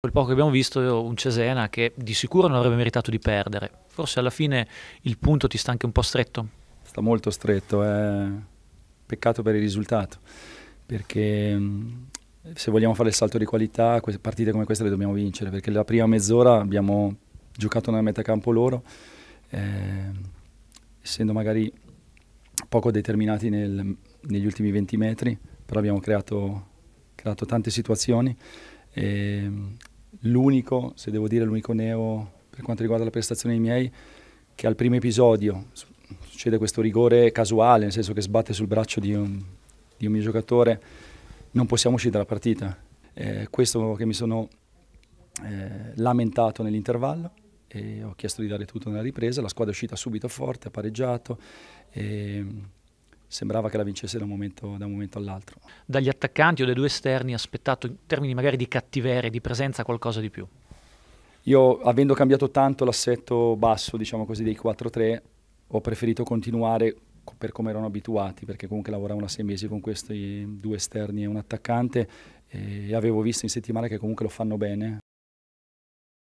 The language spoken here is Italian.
Quel poco che abbiamo visto è un Cesena che di sicuro non avrebbe meritato di perdere. Forse alla fine il punto ti sta anche un po' stretto? Sta molto stretto, eh. peccato per il risultato, perché se vogliamo fare il salto di qualità, partite come queste le dobbiamo vincere, perché la prima mezz'ora abbiamo giocato nella metà campo loro, eh, essendo magari poco determinati nel, negli ultimi 20 metri, però abbiamo creato, creato tante situazioni. E ehm, l'unico, se devo dire l'unico neo per quanto riguarda la prestazione dei miei, che al primo episodio succede questo rigore casuale, nel senso che sbatte sul braccio di un, di un mio giocatore, non possiamo uscire dalla partita. Eh, questo che mi sono eh, lamentato nell'intervallo e ho chiesto di dare tutto nella ripresa, la squadra è uscita subito forte, ha pareggiato. E, ehm, sembrava che la vincesse da un momento, da un momento all'altro. Dagli attaccanti o dai due esterni aspettato in termini magari di cattiveria, di presenza qualcosa di più? Io avendo cambiato tanto l'assetto basso, diciamo così, dei 4-3, ho preferito continuare per come erano abituati, perché comunque lavoravano a sei mesi con questi due esterni e un attaccante e avevo visto in settimana che comunque lo fanno bene.